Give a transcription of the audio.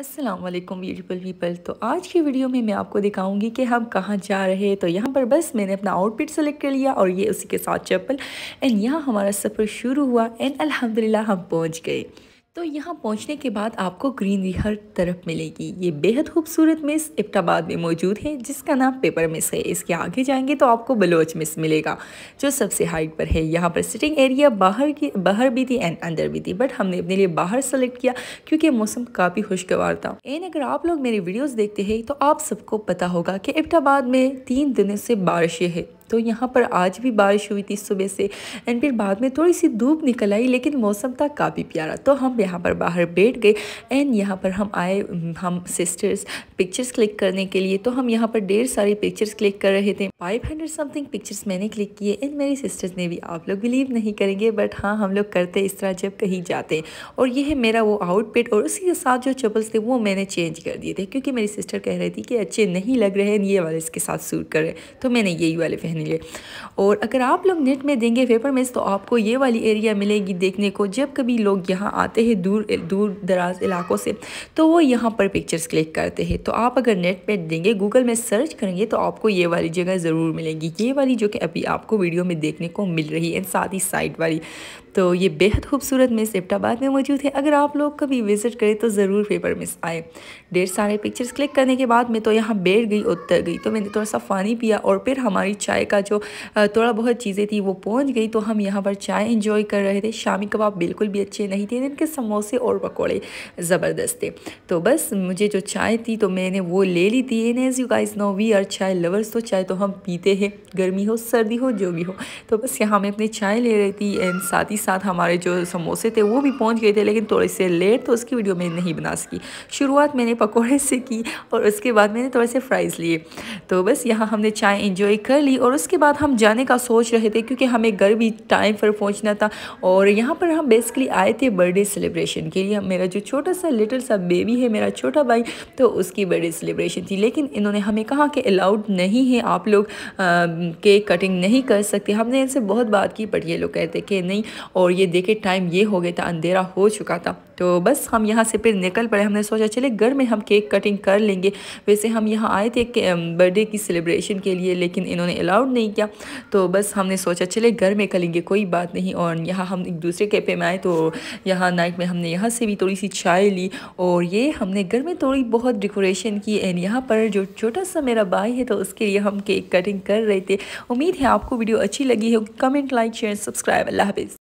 Aslam beautiful people तो आज की वीडियो में मैं आपको दिखाऊंगी कि हम कहाँ जा रहे हैं तो यहाँ पर बस मैंने अपना आउटफिट सेलेक्ट कर लिया और ये उसी के साथ चप्पल एंड यहाँ हमारा सफ़र शुरू हुआ एंड अल्हम्दुलिल्लाह हम पहुँच गए तो यहाँ पहुँचने के बाद आपको ग्रीनरी हर तरफ मिलेगी ये बेहद खूबसूरत मिस इब्टाबाद में मौजूद है जिसका नाम पेपर मिस है इसके आगे जाएंगे तो आपको बलोच मिस मिलेगा जो सबसे हाइट पर है यहाँ पर सिटिंग एरिया बाहर की बाहर भी थी एंड अंदर भी थी बट हमने अपने लिए बाहर सेलेक्ट किया क्योंकि मौसम काफ़ी खुशगवार था एन अगर आप लोग मेरी वीडियोज़ देखते हैं तो आप सबको पता होगा कि इब्टाबाद में तीन दिनों से बारिशें है तो यहाँ पर आज भी बारिश हुई थी सुबह से एंड फिर बाद में थोड़ी सी धूप निकल आई लेकिन मौसम था काफ़ी प्यारा तो हम यहाँ पर बाहर बैठ गए एंड यहाँ पर हम आए हम सिस्टर्स पिक्चर्स क्लिक करने के लिए तो हम यहाँ पर ढेर सारी पिक्चर्स क्लिक कर रहे थे फाइव हंड्रेड समथिंग पिक्चर्स मैंने क्लिक किए एंड मेरी सिस्टर्स ने भी आप लोग बिलीव नहीं करेंगे बट हाँ हम लोग करते इस तरह जब कहीं जाते हैं और ये है मेरा वो आउटफिट और उसी के साथ जो चप्पल्स थे वो मैंने चेंज कर दिए थे क्योंकि मेरी सिस्टर कह रही थी कि अच्छे नहीं लग रहे हैं ये वाले इसके साथ सूट कर रहे तो मैंने यही वाले पहने लिए और अगर आप लोग नेट में देंगे पेपर में तो आपको ये वाली एरिया मिलेगी देखने को जब कभी लोग यहाँ आते हैं दूर दूर दराज इलाकों से तो वो यहाँ पर पिक्चर्स क्लिक करते हैं तो आप अगर नेट पर देंगे गूगल में सर्च करेंगे तो आपको ये वाली जगह ज़रूर मिलेगी ये वाली जो कि अभी आपको वीडियो में देखने को मिल रही है साथ ही साइड वाली तो ये बेहद खूबसूरत मिस इफ्टाबाद में मौजूद है अगर आप लोग कभी विज़िट करें तो ज़रूर पेपर मिस आए डेढ़ सारे पिक्चर्स क्लिक करने के बाद मैं तो यहाँ बैठ गई और उतर गई तो मैंने थोड़ा सा पानी पिया और फिर हमारी चाय का जो थोड़ा बहुत चीज़ें थी वो पहुंच गई तो हम यहाँ पर चाय इन्जॉय कर रहे थे शामी कबाब बिल्कुल भी अच्छे नहीं थे इनके समोसे और पकौड़े ज़बरदस्त थे तो बस मुझे जो चाय थी तो मैंने वो ले ली थी and as you guys know we are chai lovers तो चाय तो हम पीते हैं गर्मी हो सर्दी हो जो भी हो तो बस यहाँ मैं अपनी चाय ले रही थी एंड साथ ही साथ हमारे जो समोसे थे वो भी पहुँच गए थे लेकिन थोड़े से लेट तो उसकी वीडियो मैं नहीं बना सकी शुरुआत मैंने पकौड़े से की और उसके बाद मैंने थोड़े से फ्राइज़ लिए तो बस यहाँ हमने चाय इन्जॉय कर ली और उसके बाद हम जाने का सोच रहे थे क्योंकि हमें घर भी टाइम पर पहुंचना था और यहाँ पर हम बेसिकली आए थे बर्थडे सेलिब्रेशन के लिए मेरा जो छोटा सा लिटिल सा बेबी है मेरा छोटा भाई तो उसकी बर्थडे सेलिब्रेशन थी लेकिन इन्होंने हमें कहा कि अलाउड नहीं है आप लोग केक कटिंग नहीं कर सकते हमने इनसे बहुत बात की बट ये लोग कहते कि नहीं और ये देखे टाइम ये हो गया था अंधेरा हो चुका था तो बस हम यहाँ से फिर निकल पड़े हमने सोचा चले घर में हम केक कटिंग कर लेंगे वैसे हम यहाँ आए थे बर्थडे की सेलिब्रेशन के लिए लेकिन इन्होंने अलाउड नहीं किया तो बस हमने सोचा चले घर में करेंगे कोई बात नहीं और यहाँ हम एक दूसरे कैफे में आए तो यहाँ नाइट में हमने यहाँ से भी थोड़ी सी चाय ली और ये हमने घर में थोड़ी बहुत डेकोरेशन की एंड यहाँ पर जो छोटा सा मेरा भाई है तो उसके लिए हम केक कटिंग कर रहे थे उम्मीद है आपको वीडियो अच्छी लगी है कमेंट लाइक शेयर सब्सक्राइब अल्लाह हाफिज़